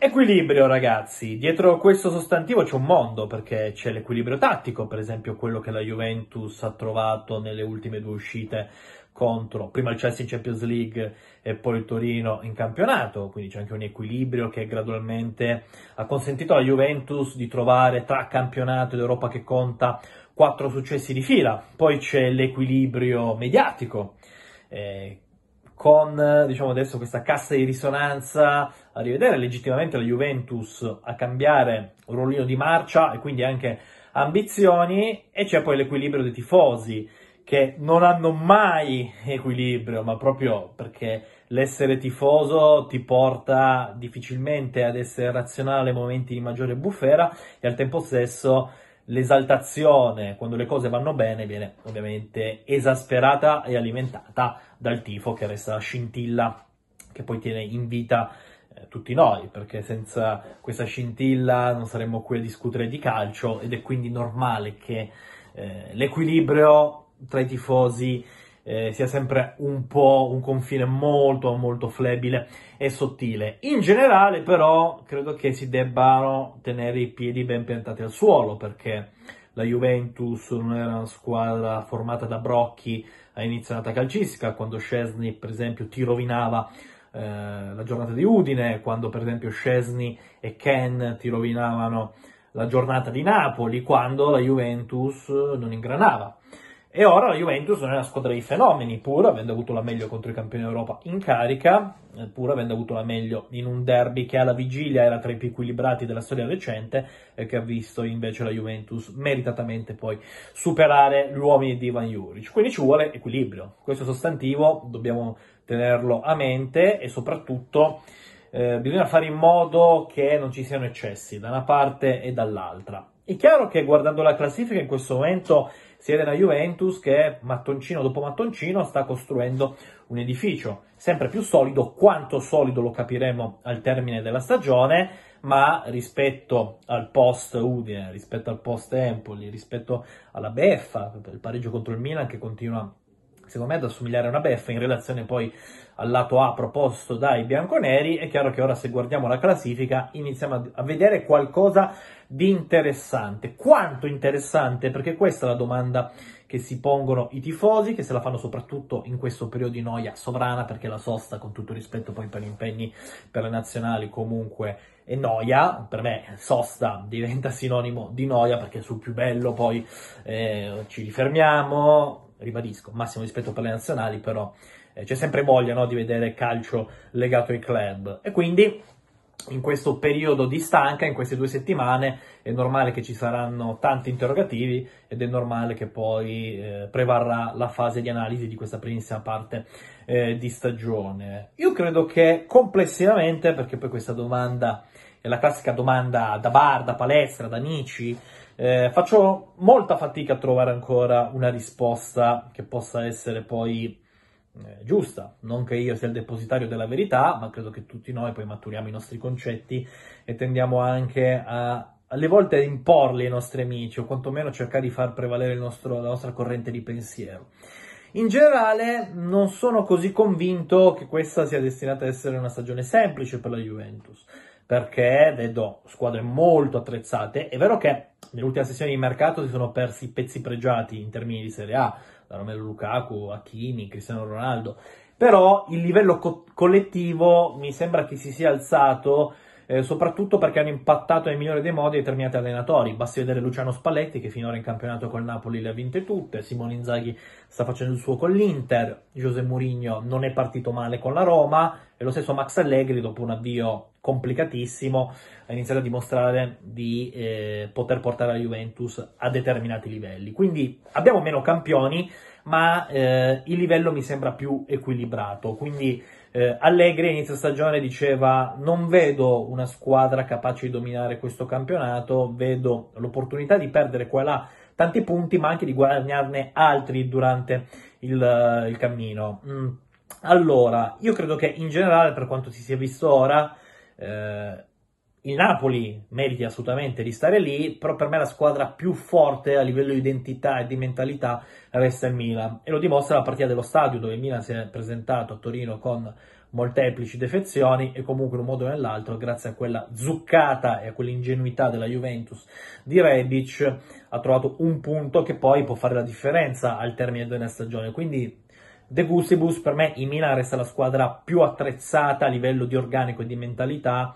Equilibrio ragazzi, dietro questo sostantivo c'è un mondo perché c'è l'equilibrio tattico, per esempio quello che la Juventus ha trovato nelle ultime due uscite contro prima il Chelsea in Champions League e poi il Torino in campionato, quindi c'è anche un equilibrio che gradualmente ha consentito alla Juventus di trovare tra campionato ed Europa che conta quattro successi di fila, poi c'è l'equilibrio mediatico. Eh, con diciamo adesso questa cassa di risonanza a rivedere legittimamente la Juventus a cambiare un rollino di marcia e quindi anche ambizioni e c'è poi l'equilibrio dei tifosi che non hanno mai equilibrio, ma proprio perché l'essere tifoso ti porta difficilmente ad essere razionale in momenti di maggiore bufera e al tempo stesso l'esaltazione quando le cose vanno bene viene ovviamente esasperata e alimentata dal tifo che resta la scintilla che poi tiene in vita eh, tutti noi, perché senza questa scintilla non saremmo qui a discutere di calcio ed è quindi normale che eh, l'equilibrio tra i tifosi eh, sia sempre un po' un confine molto molto flebile e sottile. In generale però credo che si debbano tenere i piedi ben piantati al suolo perché la Juventus non era una squadra formata da brocchi a inizio iniziata calcistica, quando Scesni per esempio ti rovinava eh, la giornata di Udine, quando per esempio Scesni e Ken ti rovinavano la giornata di Napoli, quando la Juventus non ingranava. E ora la Juventus non è una squadra di fenomeni, pur avendo avuto la meglio contro i campioni d'Europa in carica, eh, pur avendo avuto la meglio in un derby che alla vigilia era tra i più equilibrati della storia recente, e che ha visto invece la Juventus meritatamente poi superare gli uomini di Ivan Juric. Quindi ci vuole equilibrio. Questo sostantivo dobbiamo tenerlo a mente e soprattutto eh, bisogna fare in modo che non ci siano eccessi da una parte e dall'altra. È chiaro che guardando la classifica in questo momento si vede la Juventus che mattoncino dopo mattoncino sta costruendo un edificio sempre più solido, quanto solido lo capiremo al termine della stagione, ma rispetto al post Udine, rispetto al post Empoli, rispetto alla beffa, il pareggio contro il Milan che continua secondo me ad assomigliare a una beffa in relazione poi al lato A proposto dai bianconeri, è chiaro che ora se guardiamo la classifica iniziamo a vedere qualcosa di interessante. Quanto interessante? Perché questa è la domanda che si pongono i tifosi, che se la fanno soprattutto in questo periodo di noia sovrana, perché la sosta, con tutto rispetto poi per gli impegni per le nazionali, comunque è noia. Per me sosta diventa sinonimo di noia, perché sul più bello poi eh, ci rifermiamo, ribadisco, massimo rispetto per le nazionali, però eh, c'è sempre voglia no, di vedere calcio legato ai club. E quindi in questo periodo di stanca, in queste due settimane, è normale che ci saranno tanti interrogativi ed è normale che poi eh, prevarrà la fase di analisi di questa primissima parte eh, di stagione. Io credo che complessivamente, perché poi questa domanda è la classica domanda da bar, da palestra, da amici, eh, faccio molta fatica a trovare ancora una risposta che possa essere poi eh, giusta. Non che io sia il depositario della verità, ma credo che tutti noi poi maturiamo i nostri concetti e tendiamo anche a alle volte a imporli ai nostri amici o quantomeno cercare di far prevalere nostro, la nostra corrente di pensiero. In generale non sono così convinto che questa sia destinata ad essere una stagione semplice per la Juventus, perché vedo squadre molto attrezzate, è vero che nell'ultima sessione di mercato si sono persi pezzi pregiati in termini di Serie A, da Romelu Lukaku, Hakimi, Cristiano Ronaldo, però il livello co- collettivo mi sembra che si sia alzato eh, soprattutto perché hanno impattato nel migliore dei modi determinati allenatori. Basti vedere Luciano Spalletti che finora in campionato col Napoli le ha vinte tutte, Simone Inzaghi sta facendo il suo con l'Inter, José Mourinho non è partito male con la Roma e lo stesso Max Allegri dopo un avvio complicatissimo ha iniziato a dimostrare di eh, poter portare la Juventus a determinati livelli. Quindi abbiamo meno campioni, ma eh, il livello mi sembra più equilibrato, quindi eh, Allegri inizio stagione diceva non vedo una squadra capace di dominare questo campionato, vedo l'opportunità di perdere qua e là tanti punti ma anche di guadagnarne altri durante il, il cammino. Mm. Allora, io credo che in generale per quanto si sia visto ora, eh, il Napoli merita assolutamente di stare lì, però per me la squadra più forte a livello di identità e di mentalità resta il Milan. E lo dimostra la partita dello stadio dove il Milan si è presentato a Torino con molteplici defezioni e comunque in un modo o nell'altro, grazie a quella zuccata e a quell'ingenuità della Juventus di Rebic, ha trovato un punto che poi può fare la differenza al termine di una stagione. Quindi De Gustibus per me il Milan resta la squadra più attrezzata a livello di organico e di mentalità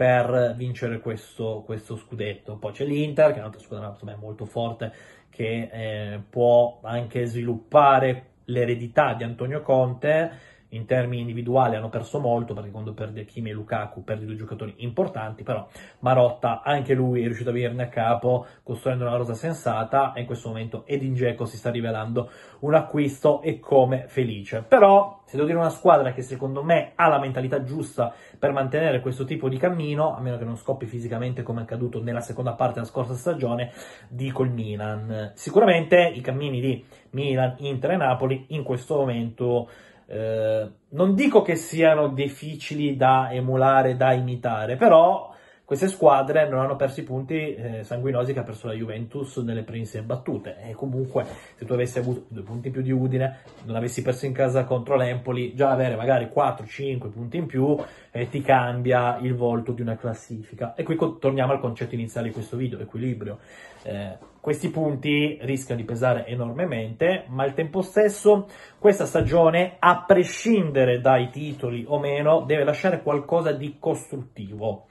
per vincere questo, questo scudetto. Poi c'è l'Inter, che è un'altra squadra me, molto forte, che eh, può anche sviluppare l'eredità di Antonio Conte in termini individuali hanno perso molto perché quando perde Kimi e Lukaku perdi due giocatori importanti, però Marotta anche lui è riuscito a venirne a capo costruendo una rosa sensata e in questo momento Edin Dzeko si sta rivelando un acquisto e come felice. Però se devo dire una squadra che secondo me ha la mentalità giusta per mantenere questo tipo di cammino, a meno che non scoppi fisicamente come è accaduto nella seconda parte della scorsa stagione, dico il Milan. Sicuramente i cammini di Milan, Inter e Napoli in questo momento eh, non dico che siano difficili da emulare, da imitare, però queste squadre non hanno perso i punti eh, sanguinosi che ha perso la Juventus nelle prime battute e comunque se tu avessi avuto due punti in più di Udine, non avessi perso in casa contro l'Empoli, già avere magari 4-5 punti in più eh, ti cambia il volto di una classifica. E qui torniamo al concetto iniziale di questo video, equilibrio. Eh, questi punti rischiano di pesare enormemente, ma al tempo stesso questa stagione, a prescindere dai titoli o meno, deve lasciare qualcosa di costruttivo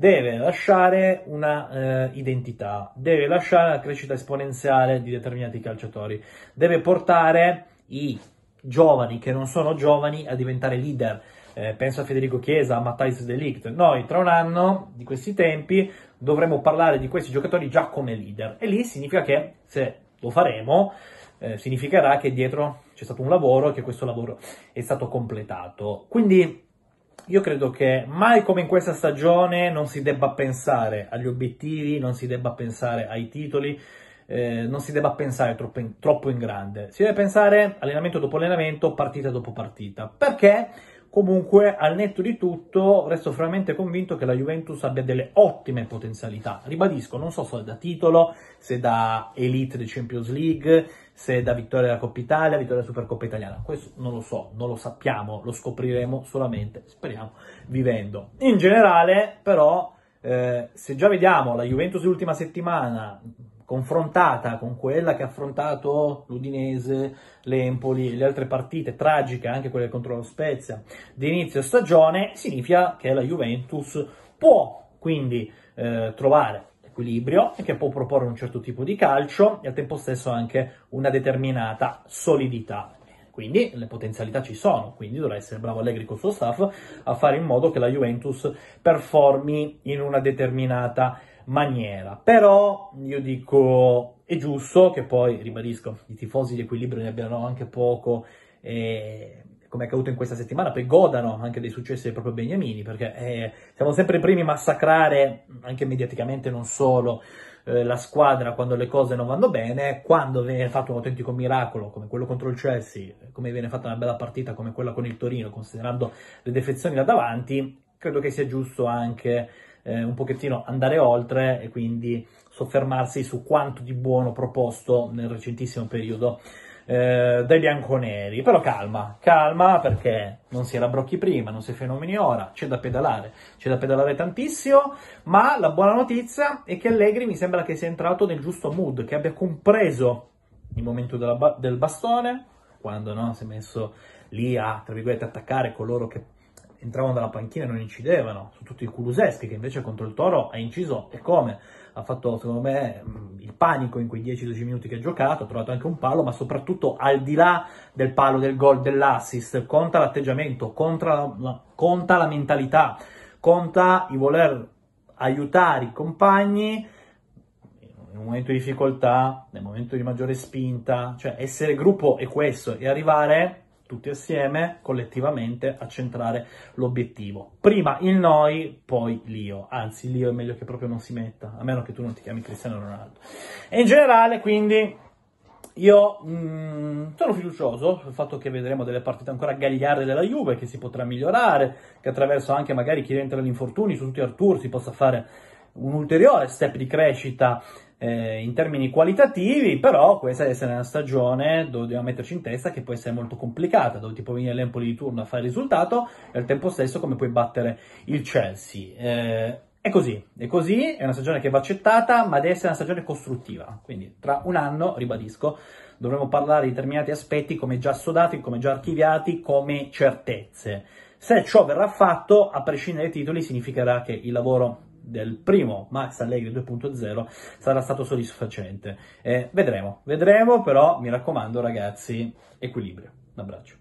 deve lasciare una eh, identità, deve lasciare la crescita esponenziale di determinati calciatori, deve portare i giovani che non sono giovani a diventare leader. Eh, penso a Federico Chiesa, a Matthijs Delict. Noi tra un anno di questi tempi dovremo parlare di questi giocatori già come leader e lì significa che se lo faremo eh, significherà che dietro c'è stato un lavoro e che questo lavoro è stato completato. Quindi io credo che mai come in questa stagione non si debba pensare agli obiettivi, non si debba pensare ai titoli, eh, non si debba pensare troppo in, troppo in grande. Si deve pensare allenamento dopo allenamento, partita dopo partita. Perché? Comunque, al netto di tutto, resto fermamente convinto che la Juventus abbia delle ottime potenzialità. Ribadisco, non so se da titolo, se da elite di Champions League, se da vittoria della Coppa Italia, vittoria della Supercoppa Italiana, questo non lo so, non lo sappiamo, lo scopriremo solamente, speriamo, vivendo. In generale, però, eh, se già vediamo la Juventus l'ultima settimana confrontata con quella che ha affrontato l'Udinese, l'Empoli e le altre partite tragiche, anche quelle contro lo Spezia, di inizio stagione, significa che la Juventus può quindi eh, trovare equilibrio e che può proporre un certo tipo di calcio e al tempo stesso anche una determinata solidità. Quindi le potenzialità ci sono, quindi dovrà essere bravo Allegri col suo staff a fare in modo che la Juventus performi in una determinata maniera. Però io dico è giusto che poi, ribadisco, i tifosi di equilibrio ne abbiano anche poco e come è accaduto in questa settimana, poi godano anche dei successi proprio Beniamini, perché eh, siamo sempre i primi a massacrare, anche mediaticamente non solo, eh, la squadra quando le cose non vanno bene, quando viene fatto un autentico miracolo come quello contro il Chelsea, come viene fatta una bella partita come quella con il Torino, considerando le defezioni là davanti, credo che sia giusto anche eh, un pochettino andare oltre e quindi soffermarsi su quanto di buono proposto nel recentissimo periodo eh, dai bianconeri. Però calma, calma perché non si era brocchi prima, non si è fenomeni ora, c'è da pedalare, c'è da pedalare tantissimo, ma la buona notizia è che Allegri mi sembra che sia entrato nel giusto mood, che abbia compreso il momento ba- del bastone, quando no, si è messo lì a, tra virgolette, attaccare coloro che entravano dalla panchina e non incidevano, soprattutto il Kuluseschi che invece contro il Toro ha inciso e come, ha fatto secondo me mm, il panico in quei 10-12 minuti che ha giocato, ha trovato anche un palo, ma soprattutto al di là del palo, del gol, dell'assist, conta l'atteggiamento, conta la, conta la mentalità, conta il voler aiutare i compagni nel momento di difficoltà, nel momento di maggiore spinta, cioè essere gruppo è questo e arrivare tutti assieme, collettivamente, a centrare l'obiettivo. Prima il noi, poi l'io. Anzi, l'io è meglio che proprio non si metta, a meno che tu non ti chiami Cristiano Ronaldo. E in generale, quindi, io mh, mm, sono fiducioso sul fatto che vedremo delle partite ancora gagliarde della Juve, che si potrà migliorare, che attraverso anche magari chi rientra agli infortuni, su tutti Artur, si possa fare un ulteriore step di crescita eh, in termini qualitativi, però questa deve essere una stagione dove dobbiamo metterci in testa che può essere molto complicata, dove ti può venire l'Empoli di turno a fare il risultato e al tempo stesso come puoi battere il Chelsea. Eh, è così, è così, è una stagione che va accettata, ma deve essere una stagione costruttiva, quindi tra un anno, ribadisco, dovremo parlare di determinati aspetti come già sodati, come già archiviati, come certezze. Se ciò verrà fatto, a prescindere dai titoli, significherà che il lavoro del primo Max Allegri 2.0 sarà stato soddisfacente. Eh, vedremo, vedremo, però mi raccomando ragazzi, equilibrio. Un abbraccio.